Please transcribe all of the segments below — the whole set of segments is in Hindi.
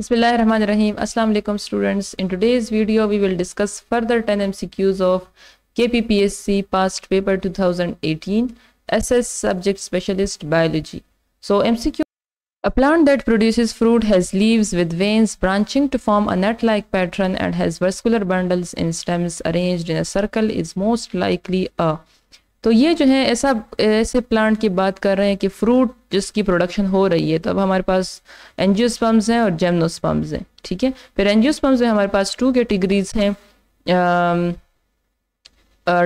Bismillahirrahmanirrahim. Assalamu alaikum students. In today's video, we will discuss further 10 MCQs of KPPSC past paper 2018 SS subject specialist biology. So MCQ a plant that produces fruit has leaves with veins branching to form a net like pattern and has vascular bundles in stems arranged in a circle is most likely a तो ये जो है ऐसा ऐसे प्लांट की बात कर रहे हैं कि फ्रूट जिसकी प्रोडक्शन हो रही है तो अब हमारे पास एनजियोस्पम्स हैं और जेमनोस्पम्स हैं ठीक है फिर एनजियोस्पम्स में हमारे पास टू कैटेगरीज हैं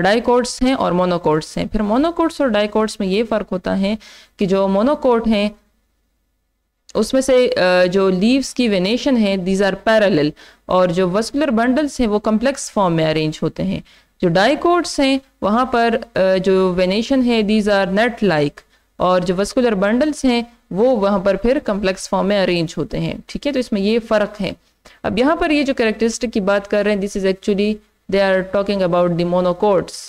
डाइकोट्स हैं और मोनोकोट्स हैं फिर मोनोकोट्स और डाइकोट्स में ये फ़र्क होता है कि जो मोनोकोट हैं उसमें से जो लीव्स की वेनेशन है दीज आर पैरेलल और जो वस्कुलर बंडल्स हैं वो कम्प्लेक्स फॉर्म में अरेंज होते हैं जो डाइकोट्स हैं वहाँ पर जो वेनेशन है दीज आर नेट लाइक और जो वस्कुलर बंडल्स हैं वो वहाँ पर फिर कम्प्लेक्स फॉर्म में अरेंज होते हैं ठीक है तो इसमें ये फ़र्क है अब यहाँ पर ये जो करेक्टरिस्टिक की बात कर रहे हैं this is actually they are talking about the monocots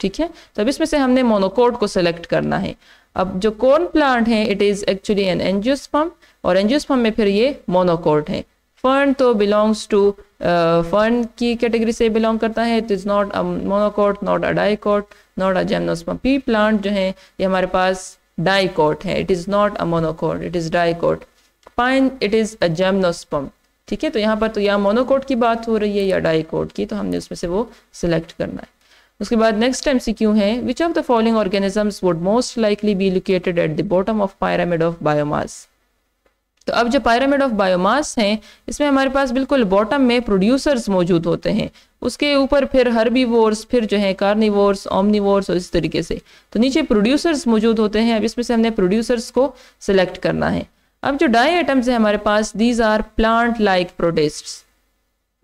ठीक है तो अब इसमें से हमने मोनोकोट को सेलेक्ट करना है अब जो कॉर्न प्लांट है it is actually an angiosperm और एनजियोस्पम में फिर ये मोनोकोट है फर्न तो बिलोंग्स टू फर्न की कैटेगरी से बिलोंग करता है it is not a monocot not a dicot not a gymnosperm pea plant जो है ये हमारे पास डाईकोट है it is not a monocot it is dicot pine it is a gymnosperm ठीक है तो यहाँ पर तो या मोनोकोट की बात हो रही है या डाइकोट की तो हमने उसमें से वो सिलेक्ट करना है उसके बाद नेक्स्ट एम सी क्यू है which of the following organisms would most likely be located at the bottom of pyramid of biomass तो अब जो पायरामिड ऑफ बायोमास है इसमें हमारे पास बिल्कुल बॉटम में प्रोड्यूसर्स मौजूद होते हैं उसके ऊपर फिर हर्बीवोर्स फिर जो है कार्निवोर्स ओमनीवोर्स और इस तरीके से तो नीचे प्रोड्यूसर्स मौजूद होते हैं अब इसमें से हमने प्रोड्यूसर्स को सिलेक्ट करना है अब जो डाई आइटम्स हैं हमारे पास these are plant like protists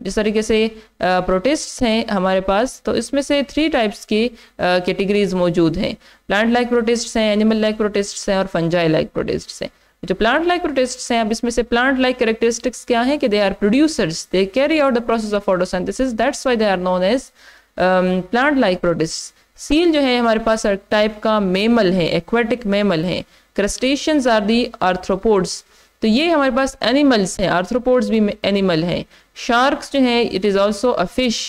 जिस तरीके से प्रोटेस्ट्स हैं हमारे पास तो इसमें से थ्री टाइप्स की कैटेगरीज मौजूद हैं प्लांट लाइक प्रोटेस्ट्स हैं एनिमल लाइक प्रोटेस्ट्स हैं और फंजाई लाइक प्रोटेस्ट्स हैं जो प्लांट लाइक प्रोटेस्ट हैं अब इसमें से प्लांट लाइक कैरेक्टरिस्टिक्स क्या है कि they are producers they carry out the process of photosynthesis that's why they are known as plant like protist seal जो है हमारे पास हर टाइप का मेमल है एक्वेटिक मेमल है क्रस्टेशियंस आर दी आर्थ्रोपोड्स तो ये हमारे पास एनिमल्स हैं आर्थ्रोपोड्स भी एनिमल हैं शार्क्स जो हैं it is also a fish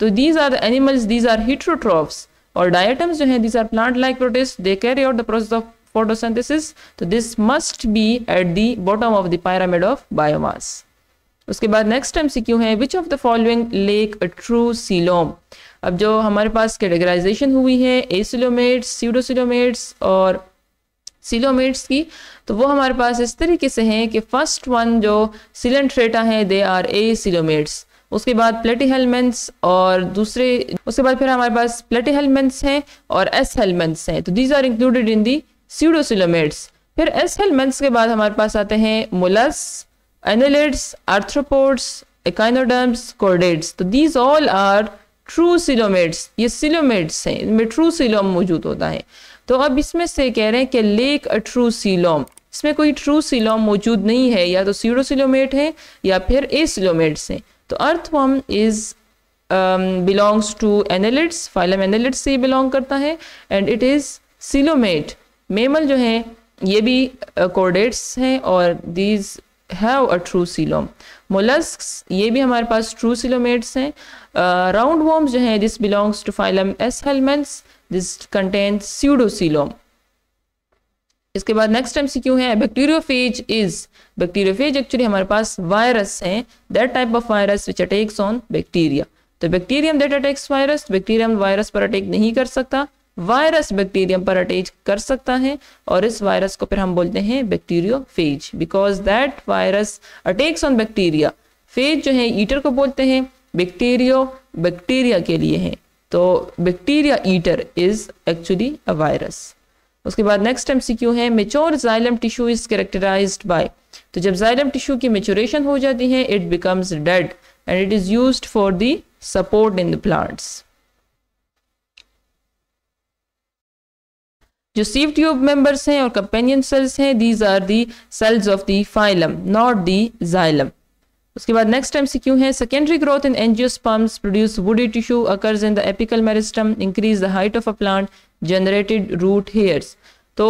तो these are animals these are heterotrophs और डायटम्स जो हैं these are plant like protist they carry out the process of photosynthesis तो this must be at the bottom of the pyramid of biomass उसके बाद नेक्स्ट एम है which of the following lack a true coelom अब जो हमारे पास कैटेगराइजेशन हुई है एसिलोमेट्स सीडोसिलोमेट्स और सिलोमेट्स की तो वो हमारे पास इस तरीके से हैं कि फर्स्ट वन जो सिलेंट्रेटा है दे आर ए सिलोमेट्स उसके बाद प्लेटी हेलमेंट्स और दूसरे उसके बाद फिर हमारे पास प्लेटी हेलमेंट्स हैं और एस हेलमेंट्स हैं तो these are included in the pseudocoelomates फिर एस हेलमेंट्स के बाद हमारे पास आते हैं molluscs annelids arthropods echinoderms chordates तो these all are true coelomates ये सिलोमेट्स हैं इनमें ट्रू सिलोम मौजूद होता है तो अब इसमें से कह रहे हैं कि लेक अ ट्रू सिलोम इसमें कोई ट्रू सिलोम मौजूद नहीं है या तो सीडोसिलोमेट है या फिर ए सिलोमेट्स हैं तो earthworm is belongs to annelids phylum annelids से बिलोंग करता है and it is coelomate mammal जो हैं ये भी कोर्डेट्स हैं और these have a true coelom mollusc ये भी हमारे पास ट्रू सीलोमेट्स हैं राउंड वॉम्स जो हैं this belongs to phylum aschelminthes this contain pseudocoelom इसके बाद नेक्स्ट एम सी क्यू है बैक्टीरियोफेज इज बैक्टीरियोफेज एक्चुअली हमारे पास वायरस हैं that type of virus which attacks on bacteria तो bacterium that attacks virus bacterium virus पर अटैक नहीं कर सकता वायरस बैक्टीरियम पर अटैच कर सकता है और इस वायरस को फिर हम बोलते हैं bacteriophage because that virus attacks on bacteria phage जो है ईटर को बोलते हैं बैक्टीरियो बैक्टीरिया के लिए है तो bacteria eater is actually a virus उसके बाद नेक्स्ट एम सी क्यू है mature xylem tissue is characterize by तो जब जाइलम टिश्यू की मेच्योरेशन हो जाती है it becomes dead and it is use for the support in the plants जो सीव ट्यूब मेंबर्स हैं और कंपेनियन सेल्स हैं these are the cells of the phylum not the xylem उसके बाद नेक्स्ट टाइम से क्यों है secondary growth in angiosperms produce woody tissue occurs in the apical meristem increase the height of a plant generated root hairs तो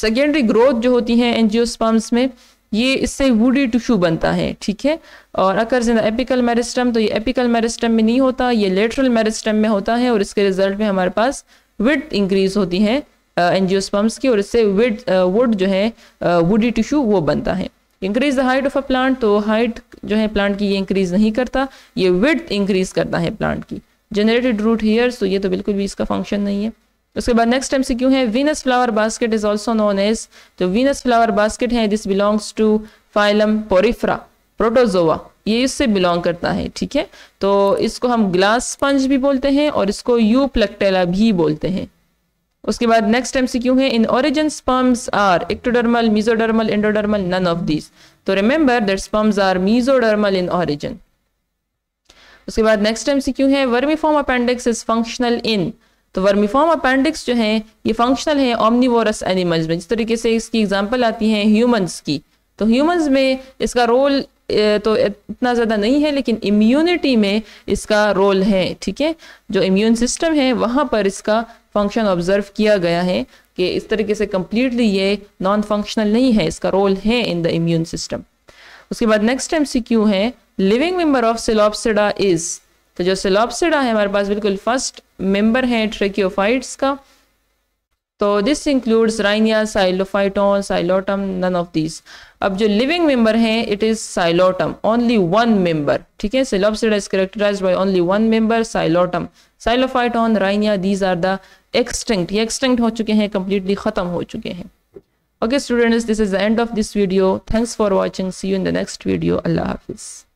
सेकेंडरी ग्रोथ जो होती है एनजियोस्पर्म्स में ये इससे वुडी टिश्यू बनता है ठीक है और occurs in the apical meristem तो ये एपिकल मेरिस्टम में नहीं होता ये लेटरल मेरिस्टम में होता है और इसके रिजल्ट में हमारे पास विथ इंक्रीज होती है एनजियोस्पम्स की और इससे विड वुड जो है वुडी टिश्यू वो बनता है increase the height of a plant तो हाइट जो है प्लांट की ये इंक्रीज नहीं करता ये विड इंक्रीज करता है प्लांट की जनरेटेड रूट हेयर तो ये तो बिल्कुल भी इसका फंक्शन नहीं है उसके बाद नेक्स्ट टाइम से क्यों है Venus flower basket is also known as तो वीनस फ्लावर बास्केट है this belongs to phylum Porifera protozoa ये इससे बिलोंग करता है ठीक है तो इसको हम ग्लास स्पंज भी बोलते हैं और इसको यू प्लेक्टेला भी बोलते हैं उसके बाद नेक्स्ट एमसीक्यू है in origin sperms are ectodermal mesodermal endodermal none of these तो remember that sperms are mesodermal in origin उसके बाद नेक्स्ट एमसीक्यू है vermiform appendix is functional in तो वर्मीफॉर्म अपेंडिक्स जो है ये फंक्शनल है ओमनीवोरस एनिमल्स में जिस तरीके से इसकी एग्जाम्पल आती है ह्यूमंस की तो ह्यूमंस में इसका रोल तो इतना ज़्यादा नहीं है लेकिन इम्यूनिटी में इसका रोल है ठीक है जो इम्यून सिस्टम है वहां पर इसका फंक्शन ऑब्जर्व किया गया है कि इस तरीके से कम्प्लीटली ये नॉन फंक्शनल नहीं है इसका रोल है इन द इम्यून सिस्टम उसके बाद नेक्स्ट एम है living member of Psilopsida is तो जो सिलोपसिडा है हमारे पास बिल्कुल फर्स्ट मेम्बर है ट्रेक्योफाइट्स का तो this includes Rhynia Psilophyton Psilotum none of this अब जो लिविंग मेंबर हैं it is Psilotum only one member ठीक है Psilopsida is characterize by only one member Psilotum Psilophyton Rhynia these are the extinct ये एक्सटिंक्ट हो चुके हैं कंप्लीटली खत्म हो चुके हैं okay students this is the end of this video thanks for watching see you in the next video Allah हाफिज़